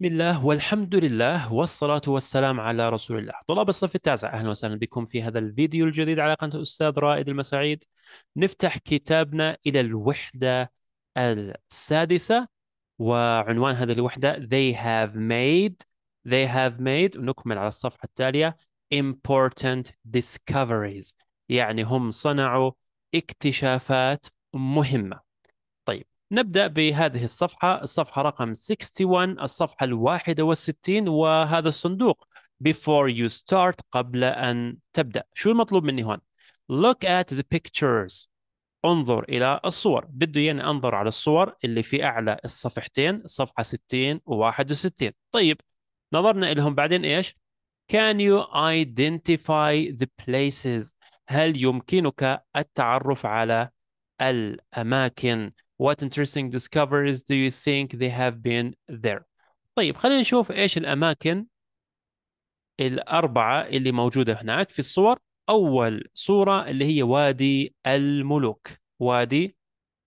بسم الله والحمد لله والصلاة والسلام على رسول الله طلاب الصف التاسع أهلا وسهلا بكم في هذا الفيديو الجديد على قناة الأستاذ رائد المساعيد نفتح كتابنا إلى الوحدة السادسة وعنوان هذه الوحدة They have made They have made ونكمل على الصفحة التالية Important discoveries يعني هم صنعوا اكتشافات مهمة نبدأ بهذه الصفحة الصفحة رقم 61 الصفحة الواحدة والستين وهذا الصندوق before you start قبل أن تبدأ شو المطلوب مني هون look at the pictures انظر إلى الصور بده يعني أنظر على الصور اللي في أعلى الصفحتين صفحة 60 و 61 طيب نظرنا إليهم بعدين إيش Can you identify the places هل يمكنك التعرف على الأماكن What interesting discoveries do you think they have been there? طيب خلينا نشوف ايش الاماكن الاربعه اللي موجوده هناك في الصور. اول صوره اللي هي وادي الملوك، وادي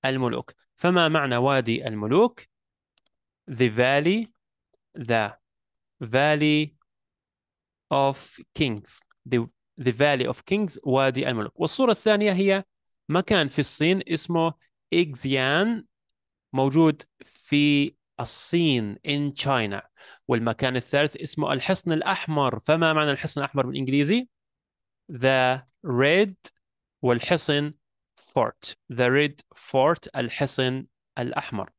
الملوك. فما معنى وادي الملوك؟ The valley the valley of kings. The, the valley of kings وادي الملوك. والصوره الثانيه هي مكان في الصين اسمه إيكزيان موجود في الصين in China والمكان الثالث اسمه الحصن الأحمر فما معنى الحصن الأحمر بالإنجليزي؟ The Red والحصن Fort The Red Fort الحصن الأحمر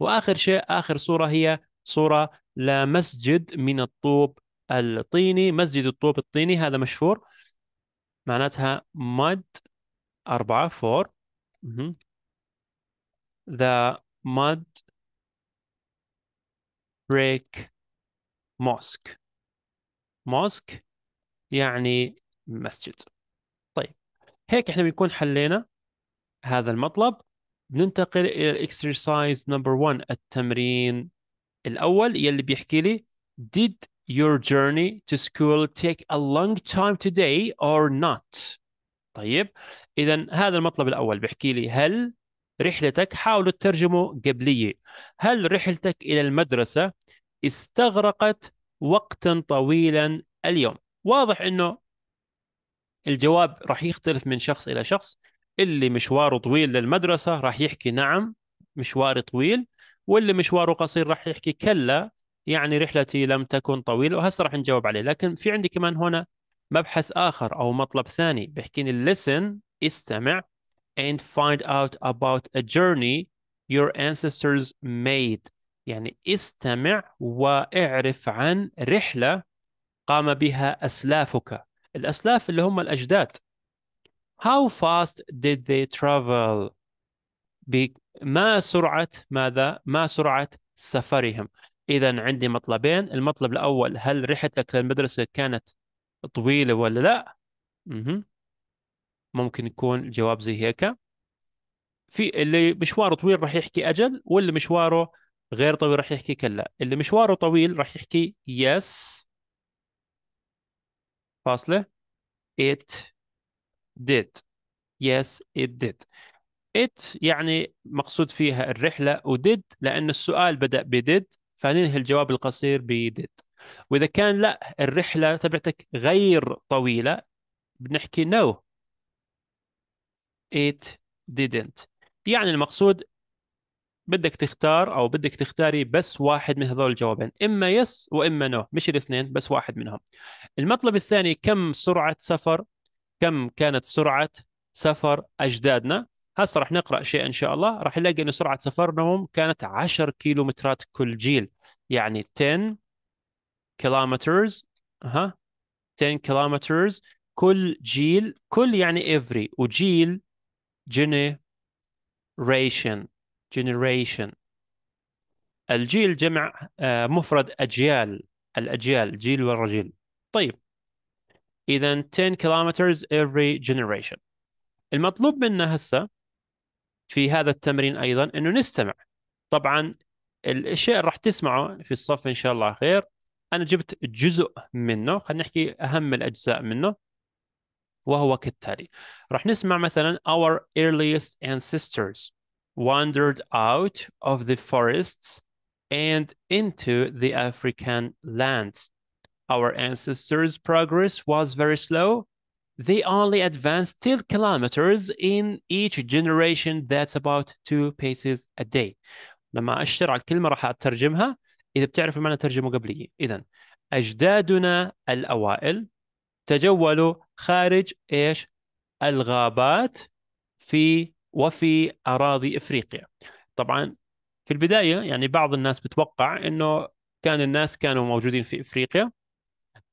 وآخر شيء آخر صورة هي صورة لمسجد من الطوب الطيني مسجد الطوب الطيني هذا مشهور معناتها مد أربعة فور Mm -hmm. The mud brick mosque. Mosque يعني مسجد. طيب هيك احنا بنكون حلينا هذا المطلب. بننتقل الى exercise number one التمرين الاول يلي بيحكي Did your journey to school take a long time today or not? طيب اذا هذا المطلب الاول بيحكي لي هل رحلتك حاولوا تترجموا قبليه هل رحلتك الى المدرسه استغرقت وقتا طويلا اليوم واضح انه الجواب راح يختلف من شخص الى شخص اللي مشواره طويل للمدرسه راح يحكي نعم مشواري طويل واللي مشواره قصير راح يحكي كلا يعني رحلتي لم تكن طويله وهسه راح نجاوب عليه لكن في عندي كمان هنا مبحث آخر أو مطلب ثاني بحكيني لي listen استمع and find out about a journey your ancestors made يعني استمع واعرف عن رحلة قام بها أسلافك الأسلاف اللي هم الأجداد How fast did they travel ما سرعة ماذا ما سرعة سفرهم إذا عندي مطلبين المطلب الأول هل رحلتك للمدرسة كانت طويلة ولا لا ممكن يكون الجواب زي هيك في اللي مشواره طويل راح يحكي أجل واللي مشواره غير طويل راح يحكي كلا اللي مشواره طويل راح يحكي yes فاصلة it did yes it did it يعني مقصود فيها الرحلة وdid لأن السؤال بدأ بdid فننهي الجواب القصير بdid واذا كان لا الرحله تبعتك غير طويله بنحكي no it didn't يعني المقصود بدك تختار او بدك تختاري بس واحد من هذول الجوابين اما يس واما نو no. مش الاثنين بس واحد منهم المطلب الثاني كم سرعه سفر كم كانت سرعه سفر اجدادنا هسه رح نقرا شيء ان شاء الله رح نلاقي انه سرعه سفرهم كانت 10 كيلومترات كل جيل يعني 10 كيلومترز اها 10 كيلومترز كل جيل كل يعني every وجيل generation generation الجيل جمع آه، مفرد أجيال الأجيال جيل جيل طيب إذا 10 كيلومترز every generation المطلوب منا هسه في هذا التمرين أيضا أنه نستمع طبعا الشيء راح تسمعه في الصف إن شاء الله خير انا جبت جزء منه خلينا نحكي اهم الاجزاء منه وهو كالتالي راح نسمع مثلا our earliest ancestors wandered out of the forests and into the African lands. Our ancestors' progress was very slow. They only advanced 10 kilometers in each generation, that's about two paces a day. لما أشتر على الكلمة راح أترجمها إذا بتعرف المعنى ترجمة قبلية إذا أجدادنا الأوائل تجولوا خارج إيش الغابات في وفي أراضي إفريقيا طبعا في البداية يعني بعض الناس بتوقع أنه كان الناس كانوا موجودين في إفريقيا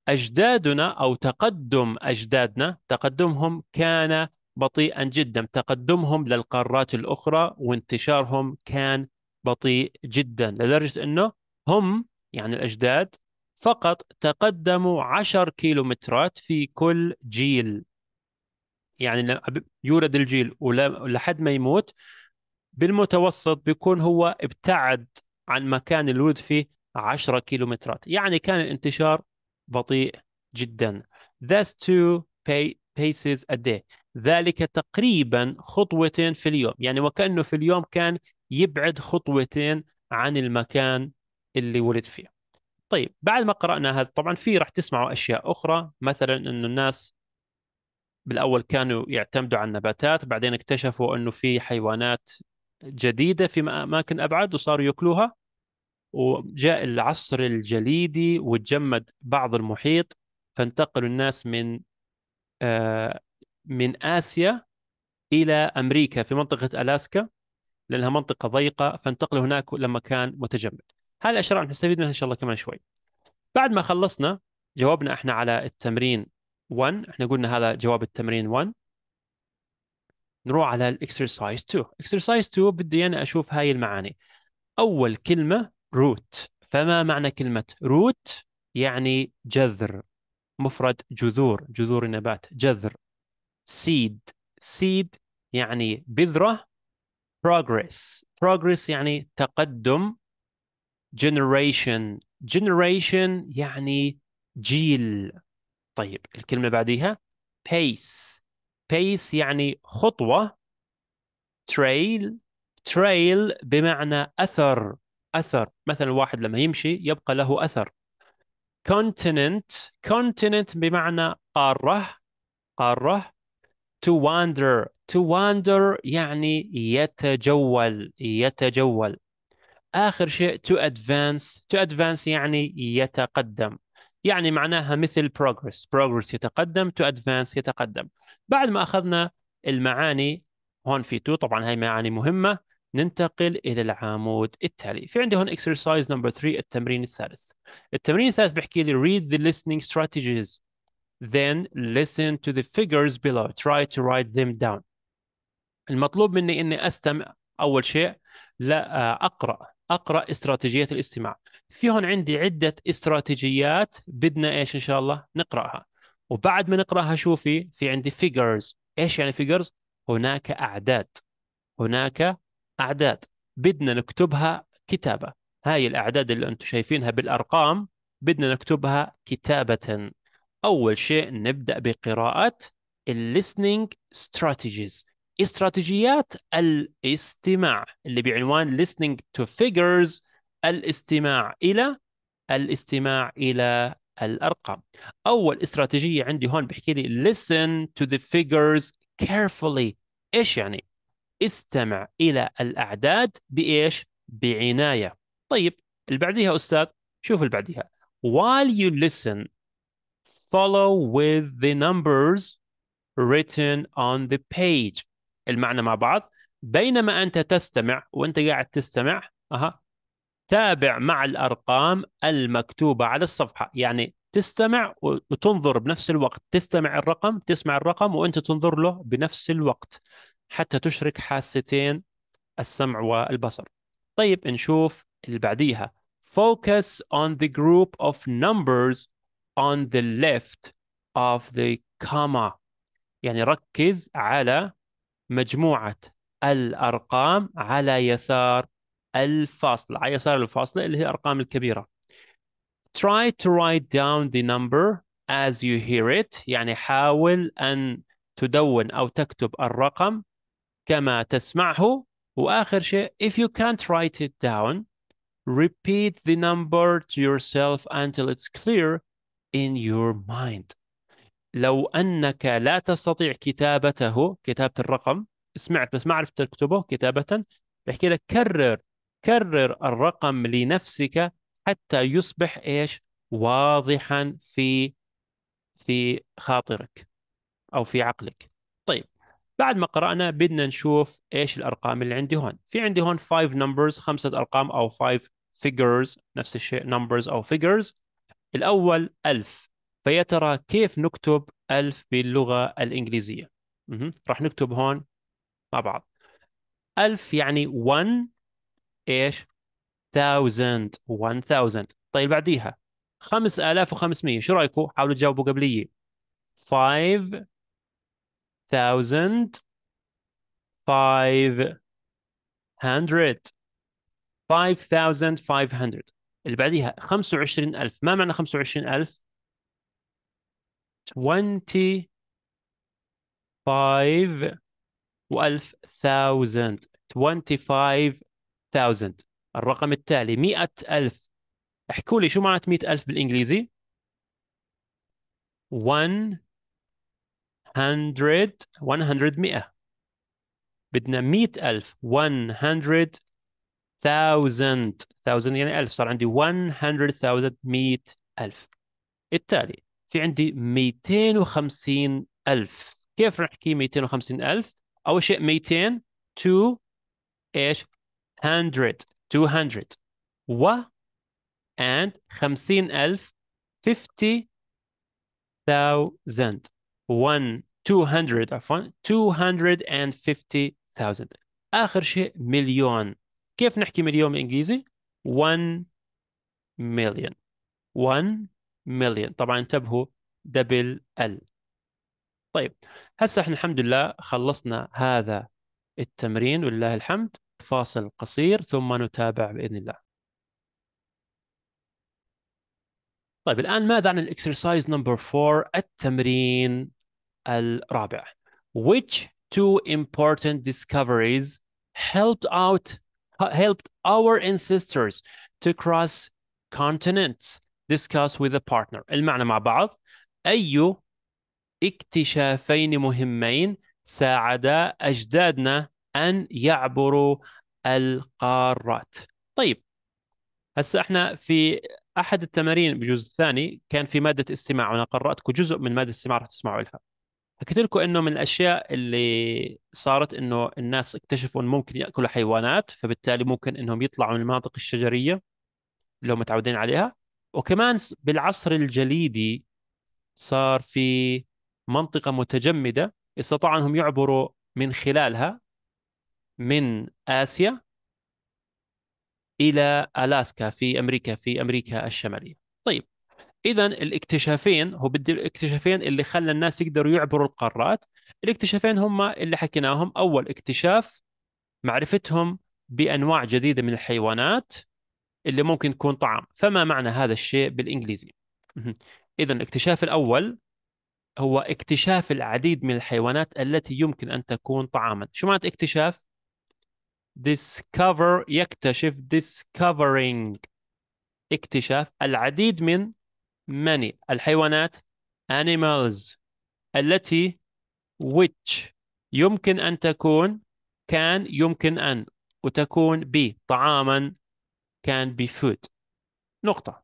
أجدادنا أو تقدم أجدادنا تقدمهم كان بطيئا جدا تقدمهم للقارات الأخرى وانتشارهم كان بطيء جدا لدرجة أنه هم يعني الأجداد فقط تقدموا عشر كيلومترات في كل جيل يعني يولد الجيل ولحد ما يموت بالمتوسط بيكون هو ابتعد عن مكان الولد فيه 10 كيلومترات يعني كان الانتشار بطيء جدا that's two paces a day ذلك تقريبا خطوتين في اليوم يعني وكأنه في اليوم كان يبعد خطوتين عن المكان اللي ولد فيه طيب بعد ما قرأنا هذا طبعا في راح تسمعوا أشياء أخرى مثلا أنه الناس بالأول كانوا يعتمدوا على النباتات بعدين اكتشفوا أنه في حيوانات جديدة في أماكن أبعد وصاروا يأكلوها وجاء العصر الجليدي وتجمد بعض المحيط فانتقلوا الناس من آه من آسيا إلى أمريكا في منطقة ألاسكا لأنها منطقة ضيقة فانتقلوا هناك لما كان متجمد هذه الاشياء راح نستفيد منها ان شاء الله كمان شوي بعد ما خلصنا جاوبنا احنا على التمرين 1 احنا قلنا هذا جواب التمرين 1 نروح على الاكسرسايز 2 اكسرسايز 2 بدي انا اشوف هاي المعاني اول كلمه روت فما معنى كلمه روت يعني جذر مفرد جذور جذور النبات جذر سيد سيد يعني بذره بروجريس بروجريس يعني تقدم جنريشن جنريشن يعني جيل طيب الكلمة اللي بعديها pace بيس يعني خطوة تريل تريل بمعنى أثر أثر مثلا الواحد لما يمشي يبقى له أثر continent continent بمعنى قارة قارة to wander to wander يعني يتجول يتجول اخر شيء تو ادفانس تو ادفانس يعني يتقدم يعني معناها مثل بروجرس بروجرس يتقدم تو ادفانس يتقدم بعد ما اخذنا المعاني هون في 2 طبعا هاي معاني مهمه ننتقل الى العمود التالي في عندي هون اكسرسايز نمبر 3 التمرين الثالث التمرين الثالث بحكي لي read the listening strategies then listen to the figures below try to write them down المطلوب مني اني استمع اول شيء لا آه، اقرا اقرا استراتيجيه الاستماع في هون عندي عده استراتيجيات بدنا ايش ان شاء الله نقراها وبعد ما نقراها شوفي في عندي فيجرز ايش يعني فيجرز هناك اعداد هناك اعداد بدنا نكتبها كتابه هاي الاعداد اللي انتم شايفينها بالارقام بدنا نكتبها كتابه اول شيء نبدا بقراءه الليسننج ستراتيجيز استراتيجيات الاستماع اللي بعنوان listening to figures الاستماع إلى الاستماع إلى الأرقام أول استراتيجية عندي هون بحكي لي listen to the figures carefully إيش يعني؟ استمع إلى الأعداد بإيش؟ بعناية طيب اللي بعديها أستاذ شوف اللي بعديها while you listen follow with the numbers written on the page المعنى مع بعض بينما أنت تستمع وأنت قاعد تستمع أها تابع مع الأرقام المكتوبة على الصفحة يعني تستمع وتنظر بنفس الوقت تستمع الرقم تسمع الرقم وأنت تنظر له بنفس الوقت حتى تشرك حاستين السمع والبصر طيب نشوف اللي بعديها focus on the group of numbers on the left of the comma يعني ركز على مجموعه الارقام على يسار الفاصله على يسار الفاصله اللي هي الارقام الكبيره try to write down the number as you hear it يعني حاول ان تدون او تكتب الرقم كما تسمعه واخر شيء if you can't write it down repeat the number to yourself until it's clear in your mind لو أنك لا تستطيع كتابته كتابة الرقم سمعت بس ما عرفت تكتبه كتابة بحكي لك كرر كرر الرقم لنفسك حتى يصبح ايش واضحا في في خاطرك او في عقلك طيب بعد ما قرانا بدنا نشوف ايش الارقام اللي عندي هون في عندي هون 5 numbers خمسه ارقام او 5 figures نفس الشيء numbers او figures الاول 1000 فيا ترى كيف نكتب 1000 باللغة الإنجليزية راح نكتب هون مع بعض 1000 يعني 1 ايش 1000 thousand طيب بعديها 5500 شو رايكم حاولوا تجاوبوا قبليه 5000 five 5500 اللي بعديها 25000 ما معنى 25000 25,000 الرقم التالي 100,000 احكوا لي شو معنى 100,000 بالانجليزي 100 100 بدنا 100,000 100,000 1000 يعني 1000 صار عندي 100,000 100,000 التالي في عندي 250 ألف كيف أحكي 250 ألف أول شيء 200 to إيش 100 200 و and 50 ألف 50,000 1 200 عفوا 250,000 آخر شيء مليون كيف نحكي مليون بالإنجليزي 1 مليون 1 مليون طبعا انتبهوا دبل ال طيب هسه احنا الحمد لله خلصنا هذا التمرين ولله الحمد فاصل قصير ثم نتابع باذن الله طيب الان ماذا عن الاكسرسايز نمبر 4 التمرين الرابع which two important discoveries helped out helped our ancestors to cross continents discuss with a partner المعنى مع بعض أي اكتشافين مهمين ساعدا أجدادنا أن يعبروا القارات طيب هسا احنا في احد التمارين بجزء الثاني كان في ماده استماع وانا قراتكم جزء من ماده الاستماع رح تسمعوا لها حكيت لكم انه من الاشياء اللي صارت انه الناس اكتشفوا انه ممكن ياكلوا حيوانات فبالتالي ممكن انهم يطلعوا من المناطق الشجريه اللي هم متعودين عليها وكمان بالعصر الجليدي صار في منطقة متجمدة استطاعوا أنهم يعبروا من خلالها من آسيا إلى ألاسكا في أمريكا في أمريكا الشمالية طيب إذا الاكتشافين هو بدي الاكتشافين اللي خلى الناس يقدروا يعبروا القارات الاكتشافين هم اللي حكيناهم أول اكتشاف معرفتهم بأنواع جديدة من الحيوانات اللي ممكن تكون طعام فما معنى هذا الشيء بالإنجليزي إذا الاكتشاف الأول هو اكتشاف العديد من الحيوانات التي يمكن أن تكون طعاما شو معنى اكتشاف discover يكتشف discovering اكتشاف العديد من many الحيوانات animals التي which يمكن أن تكون كان يمكن أن وتكون ب طعاما can be food. نقطة.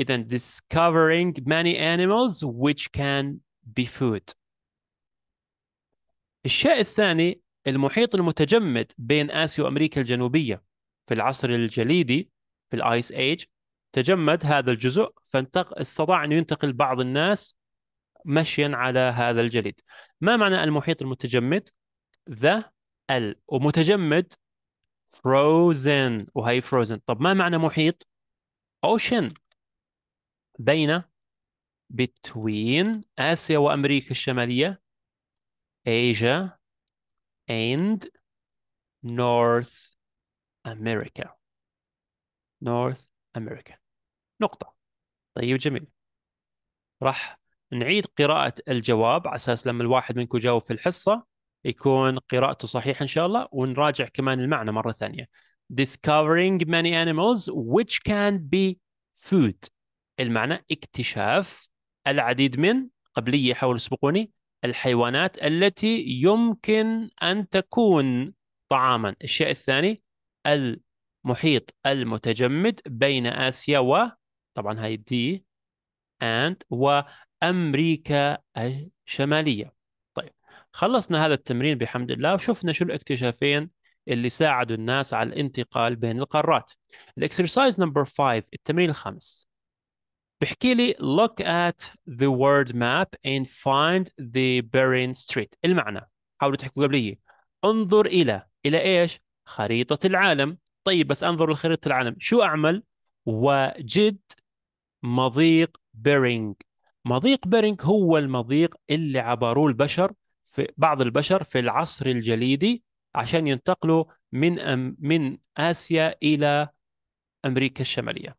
إذا discovering many animals which can be food. الشيء الثاني المحيط المتجمد بين آسيا وأمريكا الجنوبية في العصر الجليدي في الايس ايج تجمد هذا الجزء فاستطاع أن ينتقل بعض الناس مشيا على هذا الجليد ما معنى المحيط المتجمد؟ ذا ال ومتجمد فروزن وهي فروزن طب ما معنى محيط اوشن بين between آسيا وأمريكا الشمالية Asia and North America North America نقطة طيب جميل راح نعيد قراءة الجواب على أساس لما الواحد منكم جاوب في الحصة يكون قراءته صحيحه ان شاء الله ونراجع كمان المعنى مره ثانيه discovering many animals which can be food المعنى اكتشاف العديد من قبليه حول سبقوني الحيوانات التي يمكن ان تكون طعاما الشيء الثاني المحيط المتجمد بين اسيا و طبعا هاي دي اند وامريكا الشماليه خلصنا هذا التمرين بحمد الله وشفنا شو الاكتشافين اللي ساعدوا الناس على الانتقال بين القارات الاكسرسايز نمبر 5 التمرين الخامس بحكي لي look at the word map and find the Bering Strait المعنى حاولوا تحكوا قبليه انظر إلى إلى إيش خريطة العالم طيب بس أنظر لخريطة العالم شو أعمل وجد مضيق بيرينج مضيق بيرينج هو المضيق اللي عبروه البشر في بعض البشر في العصر الجليدي عشان ينتقلوا من أم من آسيا إلى أمريكا الشمالية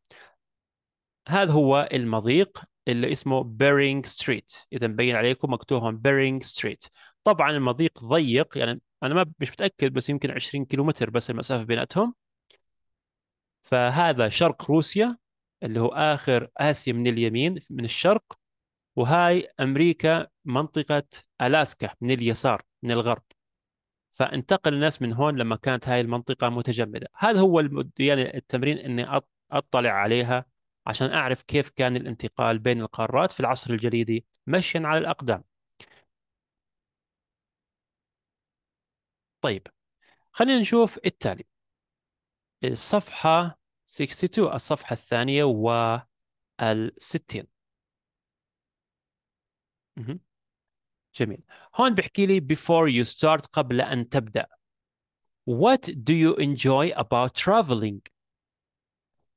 هذا هو المضيق اللي اسمه بيرينج ستريت إذا مبين عليكم مكتوب هون بيرينج ستريت طبعا المضيق ضيق يعني أنا ما مش متأكد بس يمكن 20 كيلومتر بس المسافة بيناتهم فهذا شرق روسيا اللي هو آخر آسيا من اليمين من الشرق وهاي امريكا منطقه الاسكا من اليسار من الغرب فانتقل الناس من هون لما كانت هاي المنطقه متجمده هذا هو يعني التمرين اني اطلع عليها عشان اعرف كيف كان الانتقال بين القارات في العصر الجليدي مشيا على الاقدام طيب خلينا نشوف التالي الصفحة 62 الصفحة الثانية والستين جميل هون بحكي لي before you start قبل أن تبدأ What do you enjoy about traveling?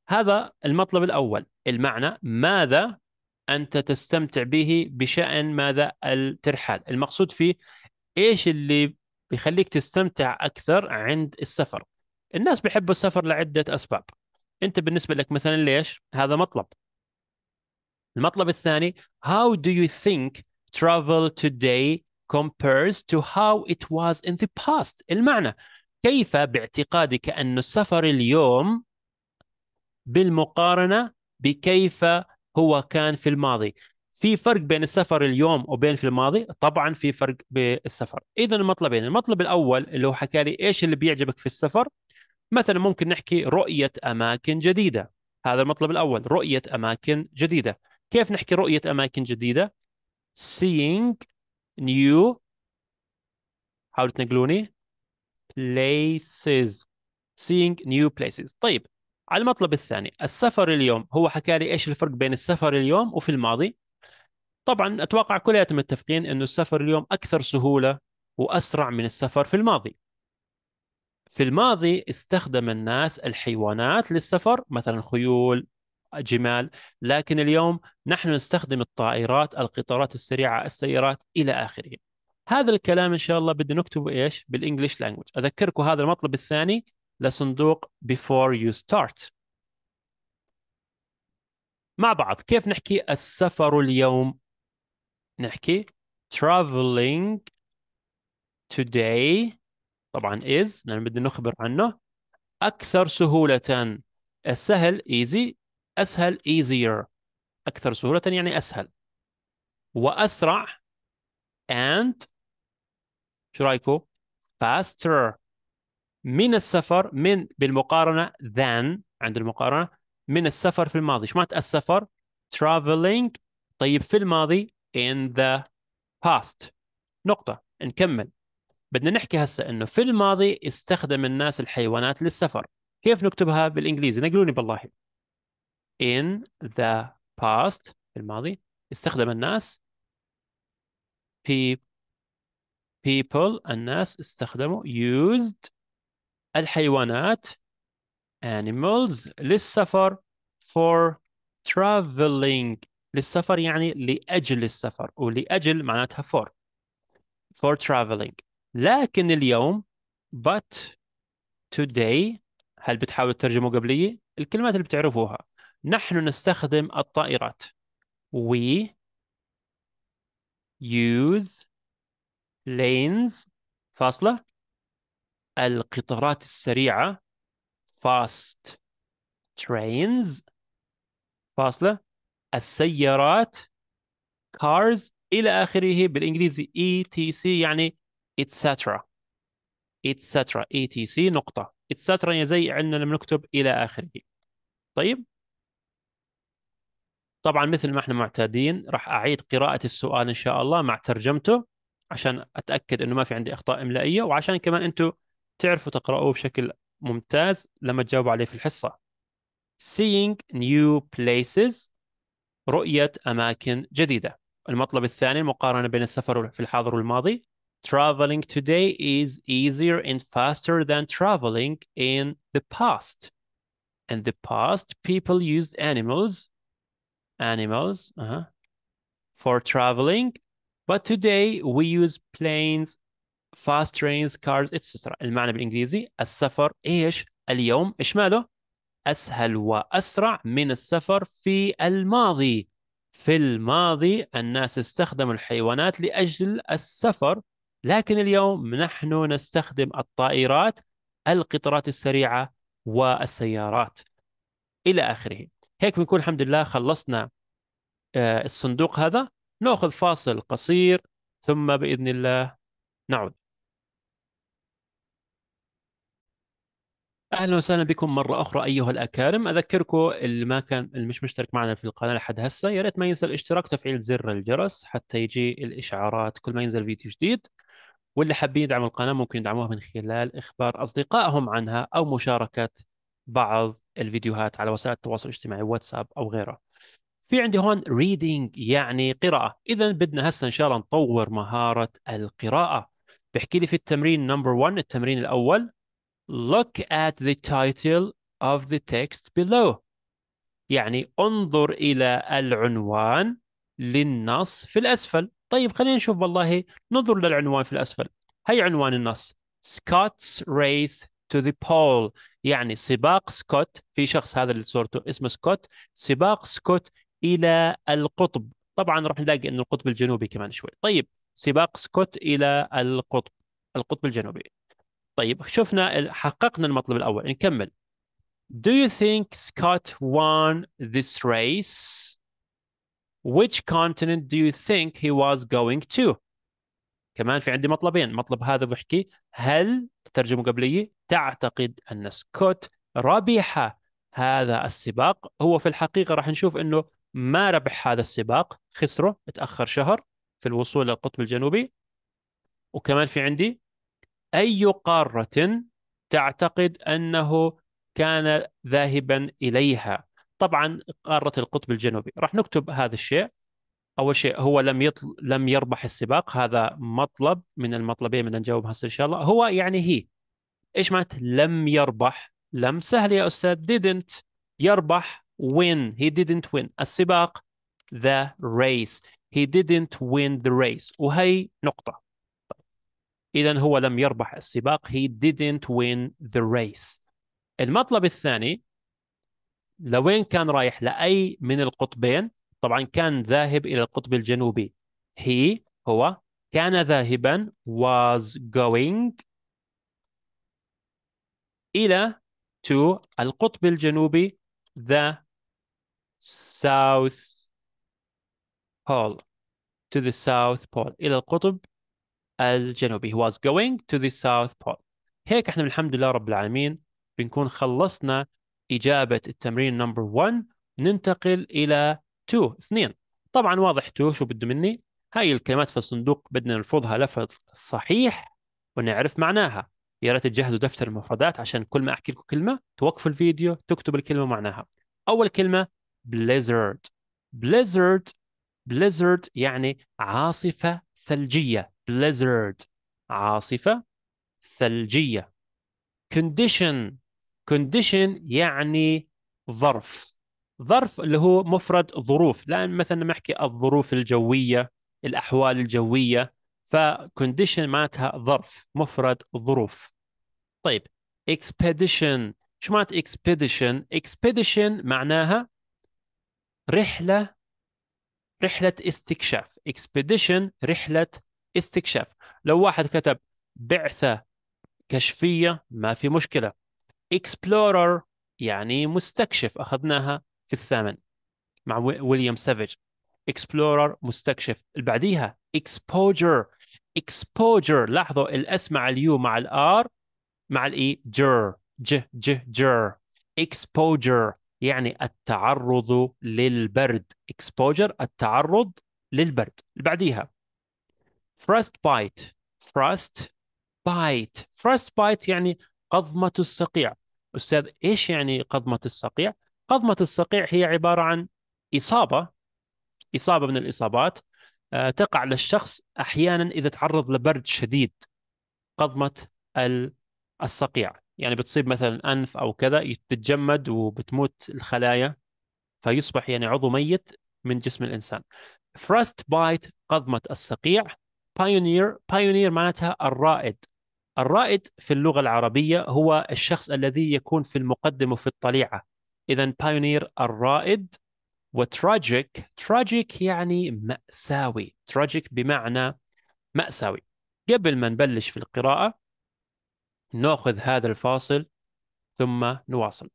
هذا المطلب الأول المعنى ماذا أنت تستمتع به بشأن ماذا الترحال المقصود فيه إيش اللي بيخليك تستمتع أكثر عند السفر الناس بيحبوا السفر لعدة أسباب أنت بالنسبة لك مثلا ليش هذا مطلب المطلب الثاني how do you think travel today compares to how it was in the past المعنى كيف باعتقادك أن السفر اليوم بالمقارنة بكيف هو كان في الماضي في فرق بين السفر اليوم وبين في الماضي طبعا في فرق بالسفر اذا المطلبين المطلب الاول اللي هو حكى لي ايش اللي بيعجبك في السفر مثلا ممكن نحكي رؤيه اماكن جديده هذا المطلب الاول رؤيه اماكن جديده كيف نحكي رؤيه اماكن جديده seeing new حاولوا تنقلوني places seeing new places طيب على المطلب الثاني السفر اليوم هو حكى لي ايش الفرق بين السفر اليوم وفي الماضي طبعا اتوقع كلياتنا متفقين انه السفر اليوم اكثر سهوله واسرع من السفر في الماضي في الماضي استخدم الناس الحيوانات للسفر مثلا خيول جمال لكن اليوم نحن نستخدم الطائرات القطارات السريعة السيارات إلى آخره هذا الكلام إن شاء الله بدنا نكتبه إيش بالإنجليش لانجوج أذكركم هذا المطلب الثاني لصندوق before you start مع بعض كيف نحكي السفر اليوم نحكي traveling today طبعا is لأن بدنا نخبر عنه أكثر سهولة السهل easy أسهل easier أكثر سهولة يعني أسهل وأسرع and شو رأيكم faster من السفر من بالمقارنة than عند المقارنة من السفر في الماضي شو معنى السفر traveling طيب في الماضي in the past نقطة نكمل بدنا نحكي هسه انه في الماضي استخدم الناس الحيوانات للسفر كيف نكتبها بالانجليزي نقلوني بالله in the past في الماضي استخدم الناس people الناس استخدموا used الحيوانات animals للسفر for traveling للسفر يعني لأجل السفر ولأجل معناتها for for traveling لكن اليوم but today هل بتحاول تترجموا قبلية الكلمات اللي بتعرفوها نحن نستخدم الطائرات we use planes فاصلة القطارات السريعة fast trains فاصلة السيارات cars إلى آخره بالإنجليزي etc يعني etc etc etc نقطة etc يعني زي عندنا لما نكتب إلى آخره طيب طبعا مثل ما احنا معتادين راح اعيد قراءه السؤال ان شاء الله مع ترجمته عشان اتاكد انه ما في عندي اخطاء املائيه وعشان كمان انتم تعرفوا تقرأوه بشكل ممتاز لما تجاوبوا عليه في الحصه. Seeing new places رؤية أماكن جديدة. المطلب الثاني المقارنة بين السفر في الحاضر والماضي. Traveling today is easier and faster than traveling in the past. In the past, people used animals animals uh -huh, for traveling. But today we use planes, fast trains, cars, etc. المعنى بالإنجليزي السفر إيش؟ اليوم إيش ماله؟ أسهل وأسرع من السفر في الماضي. في الماضي الناس استخدموا الحيوانات لأجل السفر لكن اليوم نحن نستخدم الطائرات القطارات السريعة والسيارات إلى آخره هيك بنكون الحمد لله خلصنا آه، الصندوق هذا ناخذ فاصل قصير ثم باذن الله نعود اهلا وسهلا بكم مره اخرى ايها الاكارم اذكركم اللي ما كان اللي مش مشترك معنا في القناه لحد هسه يا ريت ما ينسى الاشتراك وتفعيل زر الجرس حتى يجي الاشعارات كل ما ينزل فيديو جديد واللي حابين يدعموا القناه ممكن يدعموها من خلال اخبار اصدقائهم عنها او مشاركه بعض الفيديوهات على وسائل التواصل الاجتماعي واتساب او غيره في عندي هون ريدنج يعني قراءه اذا بدنا هسه ان شاء الله نطور مهاره القراءه بحكي لي في التمرين نمبر 1 التمرين الاول look at the title of the text below يعني انظر الى العنوان للنص في الاسفل طيب خلينا نشوف والله ننظر للعنوان في الاسفل هي عنوان النص Scott's race to the pole يعني سباق سكوت في شخص هذا اللي صورته اسمه سكوت سباق سكوت إلى القطب طبعا راح نلاقي أن القطب الجنوبي كمان شوي طيب سباق سكوت إلى القطب القطب الجنوبي طيب شفنا حققنا المطلب الأول نكمل Do you think Scott won this race? Which continent do you think he was going to? كمان في عندي مطلبين المطلب هذا بحكي هل ترجمة قبلية تعتقد أن سكوت ربح هذا السباق هو في الحقيقة راح نشوف أنه ما ربح هذا السباق خسره تأخر شهر في الوصول للقطب الجنوبي وكمان في عندي أي قارة تعتقد أنه كان ذاهبا إليها طبعا قارة القطب الجنوبي راح نكتب هذا الشيء اول شيء هو لم يطل... لم يربح السباق هذا مطلب من المطلبين بدنا نجاوبها ان شاء الله هو يعني هي ايش معنات لم يربح لم سهل يا استاذ didn't يربح win he didn't win السباق the race he didn't win the race وهي نقطة إذا هو لم يربح السباق he didn't win the race المطلب الثاني لوين كان رايح لأي من القطبين طبعا كان ذاهب إلى القطب الجنوبي هي هو كان ذاهبا was going إلى to القطب الجنوبي the south pole to the south pole إلى القطب الجنوبي he was going to the south pole هيك احنا الحمد لله رب العالمين بنكون خلصنا إجابة التمرين نمبر 1 ننتقل إلى تو اثنين طبعا واضح تو شو بده مني هاي الكلمات في الصندوق بدنا نلفظها لفظ صحيح ونعرف معناها يا ريت تجهزوا دفتر المفردات عشان كل ما احكي لكم كلمه توقفوا الفيديو تكتبوا الكلمه معناها اول كلمه بليزرد بليزرد بليزرد يعني عاصفه ثلجيه بليزرد عاصفه ثلجيه كونديشن كونديشن يعني ظرف ظرف اللي هو مفرد ظروف لان مثلا نحكي الظروف الجويه الاحوال الجويه فكونديشن معناتها ظرف مفرد ظروف طيب اكسبيديشن شو معنات اكسبيديشن اكسبيديشن معناها رحله رحله استكشاف اكسبيديشن رحله استكشاف لو واحد كتب بعثه كشفيه ما في مشكله اكسبلورر يعني مستكشف اخذناها في الثامن مع ويليام سافيج اكسبلورر مستكشف اللي بعديها اكسبوجر اكسبوجر لاحظوا الاس مع اليو مع الار مع الاي e. جر ج ج جر اكسبوجر يعني التعرض للبرد اكسبوجر التعرض للبرد اللي بعديها فراست بايت فراست بايت فراست بايت يعني قضمة الصقيع أستاذ إيش يعني قضمة الصقيع؟ قضمة الصقيع هي عبارة عن إصابة إصابة من الإصابات آه، تقع للشخص أحيانا إذا تعرض لبرد شديد قضمة الصقيع يعني بتصيب مثلا أنف أو كذا بتجمد وبتموت الخلايا فيصبح يعني عضو ميت من جسم الإنسان فرست بايت قضمة الصقيع بايونير بايونير معناتها الرائد الرائد في اللغة العربية هو الشخص الذي يكون في المقدمة وفي الطليعة إذا بايونير الرائد وتراجيك تراجيك يعني مأساوي تراجيك بمعنى مأساوي قبل ما نبلش في القراءة ناخذ هذا الفاصل ثم نواصل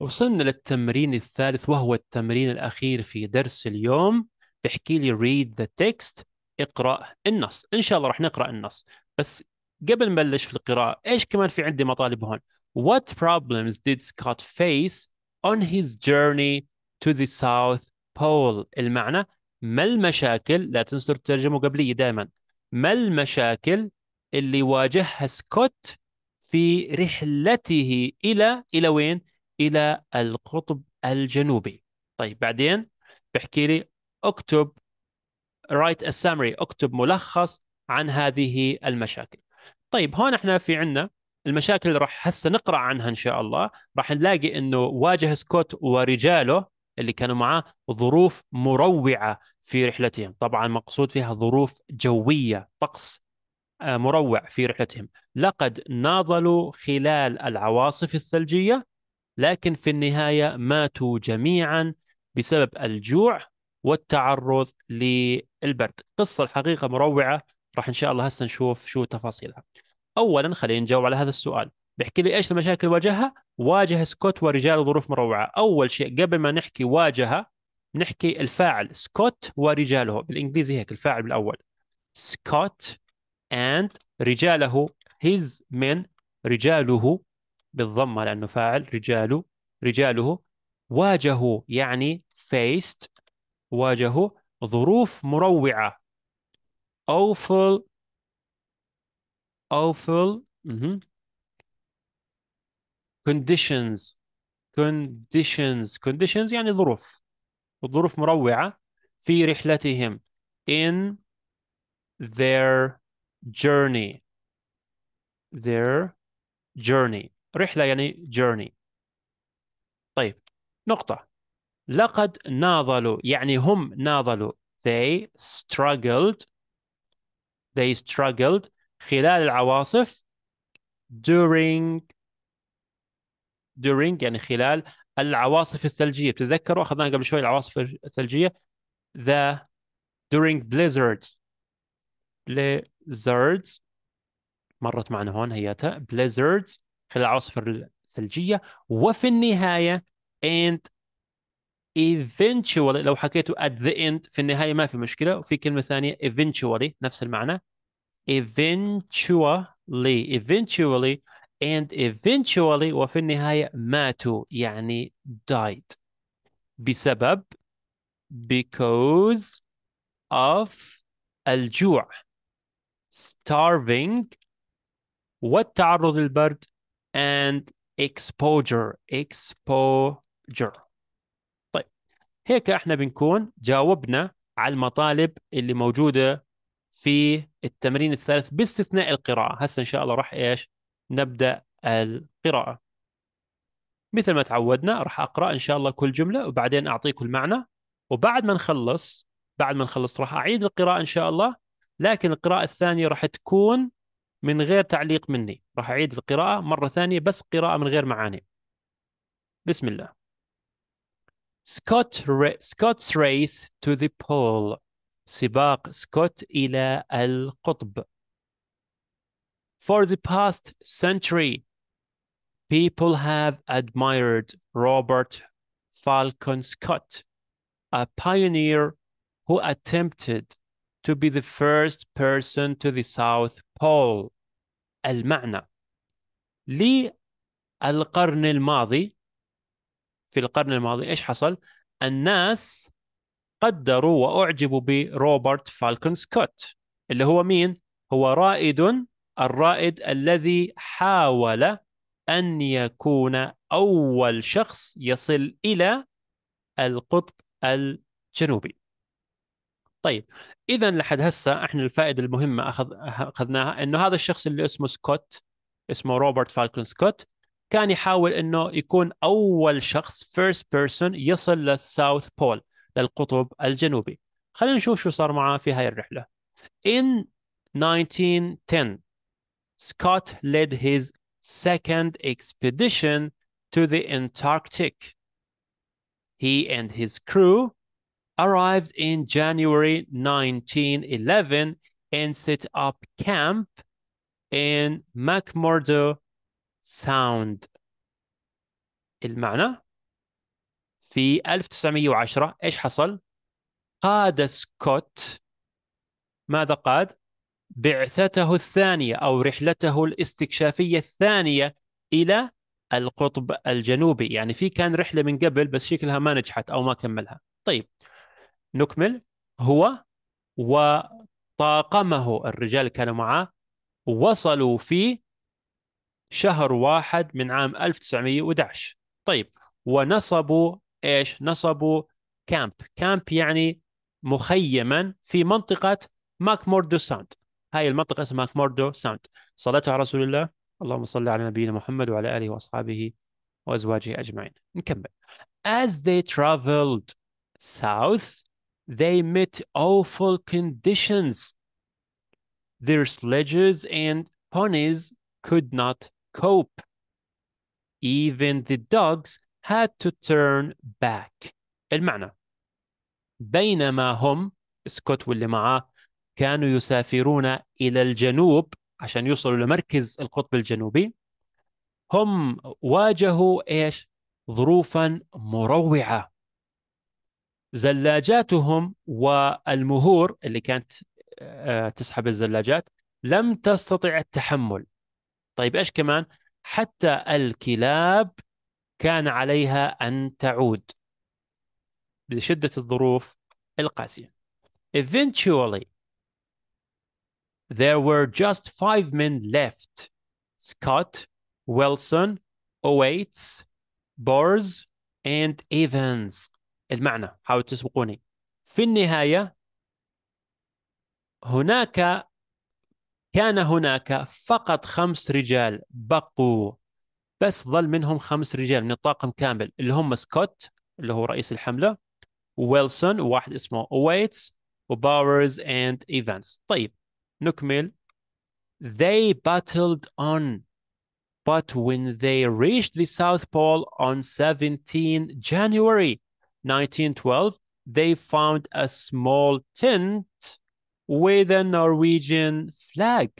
وصلنا للتمرين الثالث وهو التمرين الأخير في درس اليوم بحكي لي read the text اقرأ النص إن شاء الله راح نقرأ النص بس قبل ما نبلش في القراءة ايش كمان في عندي مطالب هون What problems did Scott face on his journey to the South Pole المعنى ما المشاكل لا تنسوا تترجموا قبلية دائما ما المشاكل اللي واجهها سكوت في رحلته إلى إلى وين؟ إلى القطب الجنوبي طيب بعدين بحكي لي اكتب write a summary اكتب ملخص عن هذه المشاكل طيب هون احنا في عندنا المشاكل اللي راح هسه نقرا عنها ان شاء الله راح نلاقي انه واجه سكوت ورجاله اللي كانوا معاه ظروف مروعه في رحلتهم طبعا مقصود فيها ظروف جويه طقس آه، مروع في رحلتهم لقد ناضلوا خلال العواصف الثلجيه لكن في النهايه ماتوا جميعا بسبب الجوع والتعرض للبرد قصه الحقيقه مروعه راح ان شاء الله هسه نشوف شو تفاصيلها اولا خلينا نجاوب على هذا السؤال بيحكي لي ايش المشاكل اللي واجهها واجه سكوت ورجاله ظروف مروعه اول شيء قبل ما نحكي واجه نحكي الفاعل سكوت ورجاله بالانجليزي هيك الفاعل بالاول سكوت اند رجاله هيز من رجاله بالضمه لانه فاعل رجاله رجاله واجهوا يعني فيست واجهوا ظروف مروعه awful awful mm -hmm. conditions conditions conditions يعني ظروف الظروف مروعة في رحلتهم in their journey their journey رحلة يعني journey طيب نقطة لقد ناضلوا يعني هم ناضلوا they struggled they struggled خلال العواصف during during يعني خلال العواصف الثلجيه بتتذكروا اخذنا قبل شوي العواصف الثلجيه the during blizzards blizzards مرت معنا هون هياتها blizzards خلال العواصف الثلجيه وفي النهايه and eventually لو حكيته at the end في النهايه ما في مشكله وفي كلمه ثانيه eventually نفس المعنى eventually eventually and eventually وفي النهايه ماتوا يعني died بسبب because of الجوع starving والتعرض للبرد and exposure exposure هيك احنا بنكون جاوبنا على المطالب اللي موجوده في التمرين الثالث باستثناء القراءه هسه ان شاء الله راح ايش نبدا القراءه مثل ما تعودنا راح اقرا ان شاء الله كل جمله وبعدين اعطيكم المعنى وبعد ما نخلص بعد ما نخلص راح اعيد القراءه ان شاء الله لكن القراءه الثانيه راح تكون من غير تعليق مني راح اعيد القراءه مره ثانيه بس قراءه من غير معاني بسم الله Scott's race to the pole. Sibak سباق سكوت إلى القطب For the past century, people have admired Robert Falcon Scott, a pioneer who attempted to be the first person to the South Pole. Qarn al الماضي في القرن الماضي ايش حصل؟ الناس قدروا واعجبوا بروبرت فالكون سكوت اللي هو مين؟ هو رائد الرائد الذي حاول ان يكون اول شخص يصل الى القطب الجنوبي. طيب اذا لحد هسه احنا الفائده المهمه اخذ اخذناها انه هذا الشخص اللي اسمه سكوت اسمه روبرت فالكون سكوت كان يحاول انه يكون اول شخص فيرست بيرسون يصل للساوث بول للقطب الجنوبي خلينا نشوف شو صار معاه في هاي الرحله in 1910 Scott led his second expedition to the Antarctic. He and his crew arrived in January 1911 and set up camp in McMurdo ساوند المعنى في 1910 ايش حصل؟ قاد سكوت ماذا قاد؟ بعثته الثانية أو رحلته الاستكشافية الثانية إلى القطب الجنوبي يعني في كان رحلة من قبل بس شكلها ما نجحت أو ما كملها طيب نكمل هو وطاقمه الرجال كانوا معه وصلوا في شهر واحد من عام 1911 طيب ونصبوا ايش نصبوا كامب كامب يعني مخيما في منطقة ماكموردو ساند هاي المنطقة اسمها ماكموردو ساند صلاة على رسول الله اللهم صل على نبينا محمد وعلى آله وأصحابه وأزواجه أجمعين نكمل As they traveled south they met awful conditions their sledges and ponies could not cope. Even the dogs had to turn back. المعنى بينما هم سكوت واللي معاه كانوا يسافرون إلى الجنوب عشان يوصلوا لمركز القطب الجنوبي هم واجهوا إيش؟ ظروفا مروعة زلاجاتهم والمهور اللي كانت آه، تسحب الزلاجات لم تستطع التحمل طيب ايش كمان؟ حتى الكلاب كان عليها ان تعود لشده الظروف القاسيه. Eventually there were just five men left. Scott, Wilson, Oates, Bors and Evans. المعنى حاولوا تسبقوني. في النهايه هناك كان هناك فقط خمس رجال بقوا بس ظل منهم خمس رجال من الطاقم كامل اللي هم سكوت اللي هو رئيس الحملة ويلسون وواحد اسمه ويتس وباورز اند ايفانس طيب نكمل They battled on but when they reached the South Pole on 17 January 1912 they found a small tent with a Norwegian flag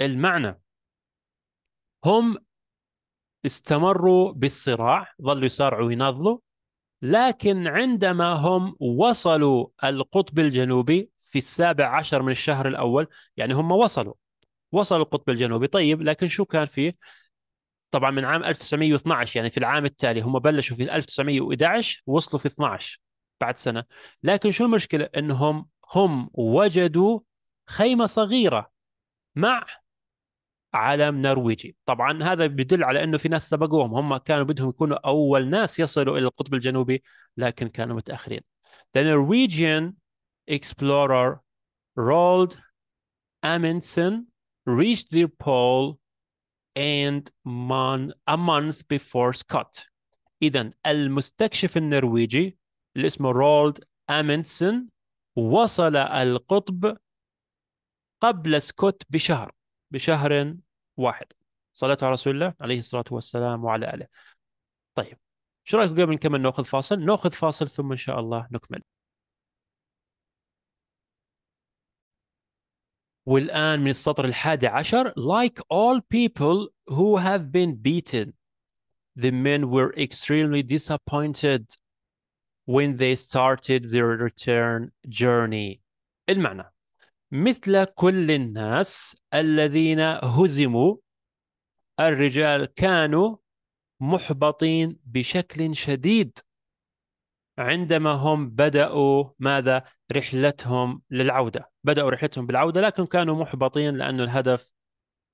المعنى هم استمروا بالصراع ظلوا يصارعوا ويناضلوا لكن عندما هم وصلوا القطب الجنوبي في السابع عشر من الشهر الأول يعني هم وصلوا وصلوا القطب الجنوبي طيب لكن شو كان فيه طبعا من عام 1912 يعني في العام التالي هم بلشوا في 1911 وصلوا في 12 بعد سنة لكن شو المشكلة أنهم هم وجدوا خيمة صغيرة مع علم نرويجي طبعا هذا بيدل على أنه في ناس سبقوهم هم كانوا بدهم يكونوا أول ناس يصلوا إلى القطب الجنوبي لكن كانوا متأخرين The Norwegian explorer Roald Amundsen reached the pole and mon a month before Scott إذا المستكشف النرويجي اللي اسمه رولد أمينسون وصل القطب قبل سكوت بشهر بشهر واحد صلاة على رسول الله عليه الصلاة والسلام وعلى آله طيب شو رأيكم قبل نكمل نأخذ فاصل نأخذ فاصل ثم إن شاء الله نكمل والآن من السطر الحادي عشر like all people who have been beaten the men were extremely disappointed when they started their return journey المعنى مثل كل الناس الذين هزموا الرجال كانوا محبطين بشكل شديد عندما هم بدأوا ماذا رحلتهم للعودة بدأوا رحلتهم بالعودة لكن كانوا محبطين لأن الهدف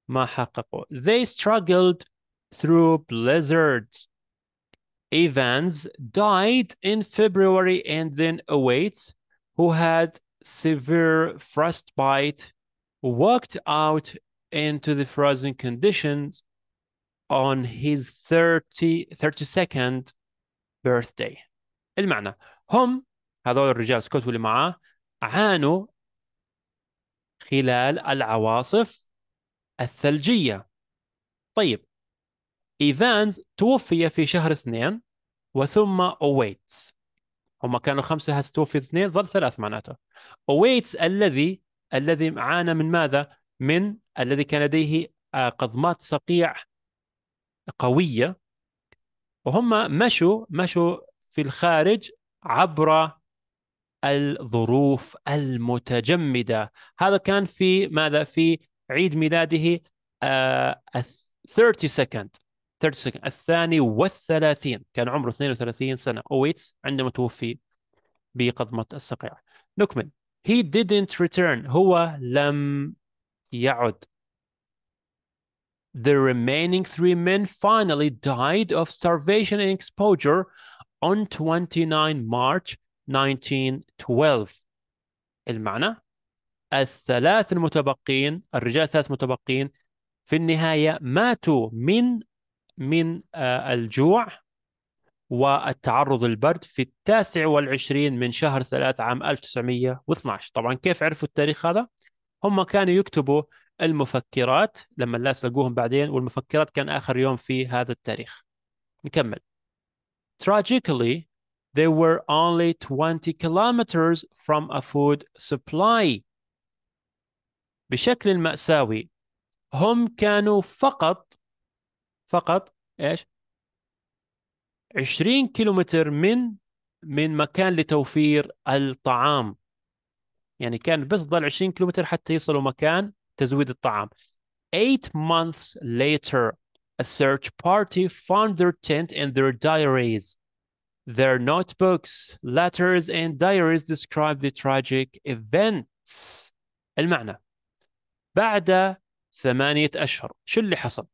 ما حققوا they struggled through blizzards Evans died in February and then awaits, who had severe frostbite, walked out into the frozen conditions on his 30, 32nd birthday. المعنى هم هذول الرجال سكوت واللي معاه عانوا خلال العواصف الثلجية. طيب ايفانز توفي في شهر اثنين وثم اويتس هم كانوا خمسه هس توفي اثنين ظل ثلاث معناته اويتس الذي الذي عانى من ماذا؟ من الذي كان لديه آه، قضمات صقيع قويه وهم مشوا مشوا في الخارج عبر الظروف المتجمده هذا كان في ماذا في عيد ميلاده 30 آه، سكند 30 سكند الثاني والثلاثين كان عمره 32 سنة أويتس عندما توفي بقضمة الصقيع نكمل he didn't return هو لم يعد the remaining three men finally died of starvation and exposure on 29 March 1912 المعنى الثلاث المتبقين الرجال الثلاث المتبقين في النهاية ماتوا من من آه، الجوع والتعرض للبرد في التاسع والعشرين من شهر ثلاثة عام 1912 طبعا كيف عرفوا التاريخ هذا؟ هم كانوا يكتبوا المفكرات لما الناس لقوهم بعدين والمفكرات كان آخر يوم في هذا التاريخ نكمل Tragically, they were only 20 kilometers from a food supply. بشكل مأساوي هم كانوا فقط فقط ايش 20 كيلومتر من من مكان لتوفير الطعام يعني كان بس ضل 20 كيلومتر حتى يصلوا مكان تزويد الطعام 8 months later a search party found their tent and their diaries their notebooks letters and diaries describe the tragic events المعنى بعد ثمانية أشهر شو اللي حصل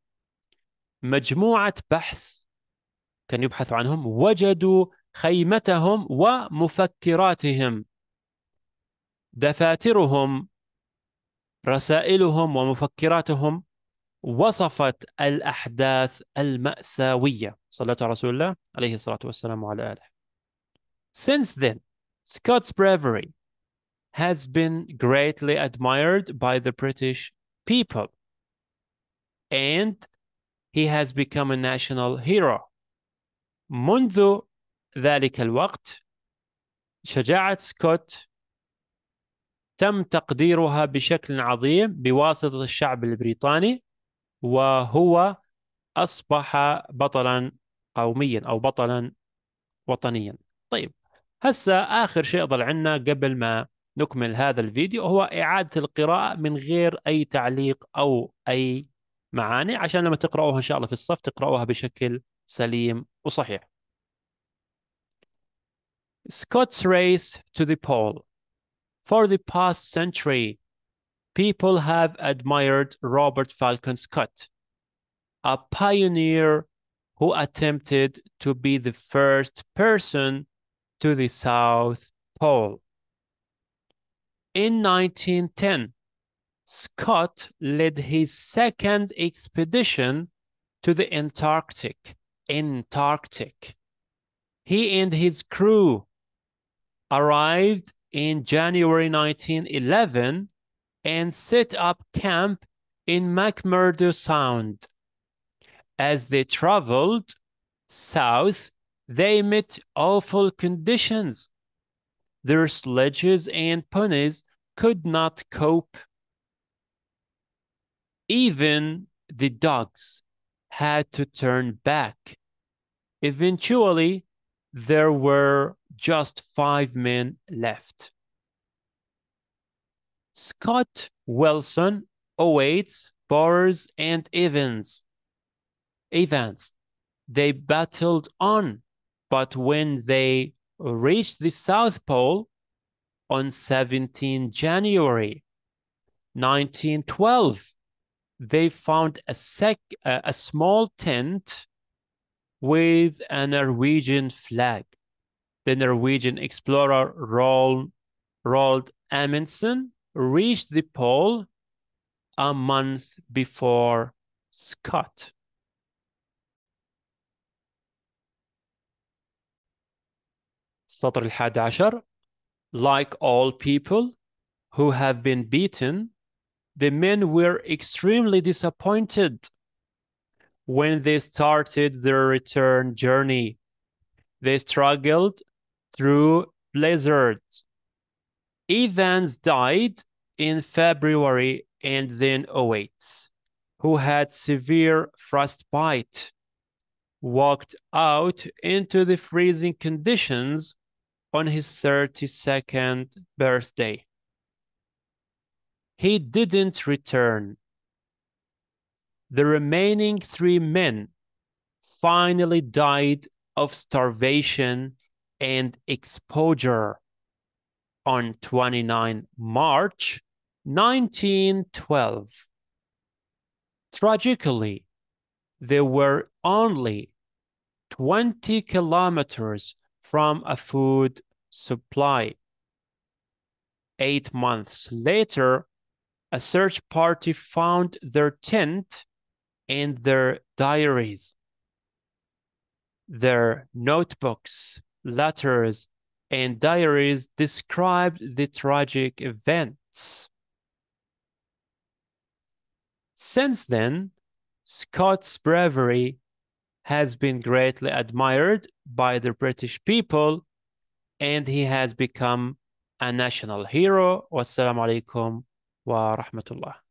مجموعة بحث كان يبحث عنهم وجدوا خيمتهم ومفكراتهم دفاترهم رسائلهم ومفكراتهم وصفت الأحداث المأساوية صلاة رسول الله عليه الصلاة والسلام وعلى آله Since then, Scott's bravery has been greatly admired by the British people and he has become a national hero منذ ذلك الوقت شجاعة سكوت تم تقديرها بشكل عظيم بواسطة الشعب البريطاني وهو أصبح بطلا قوميا أو بطلا وطنيا طيب هسه آخر شيء ضل عنا قبل ما نكمل هذا الفيديو هو إعادة القراءة من غير أي تعليق أو أي معاني عشان لما تقرأوها إن شاء الله في الصف تقرأوها بشكل سليم وصحيح Scott's race to the pole. For the past century, people have admired Robert Falcon Scott, a pioneer who attempted to be the first person to the South Pole. In 1910, Scott led his second expedition to the Antarctic. Antarctic. He and his crew arrived in January 1911 and set up camp in McMurdo Sound. As they traveled south, they met awful conditions. Their sledges and ponies could not cope. Even the dogs had to turn back. Eventually, there were just five men left. Scott Wilson awaits Bowers and Evans. Evans. They battled on, but when they reached the South Pole on 17 January 1912, they found a sec a small tent with a Norwegian flag. The Norwegian explorer Roald, Roald Amundsen reached the pole a month before Scott. السطر الحادي عشر Like all people who have been beaten the men were extremely disappointed when they started their return journey. They struggled through blizzards. Evans died in February and then awaits, who had severe frostbite, walked out into the freezing conditions on his 32nd birthday he didn't return. The remaining three men finally died of starvation and exposure on 29 March 1912. Tragically, they were only 20 kilometers from a food supply. Eight months later, a search party found their tent and their diaries, their notebooks, letters, and diaries described the tragic events. Since then, Scott's bravery has been greatly admired by the British people and he has become a national hero. Wassalamu alaikum ورحمة الله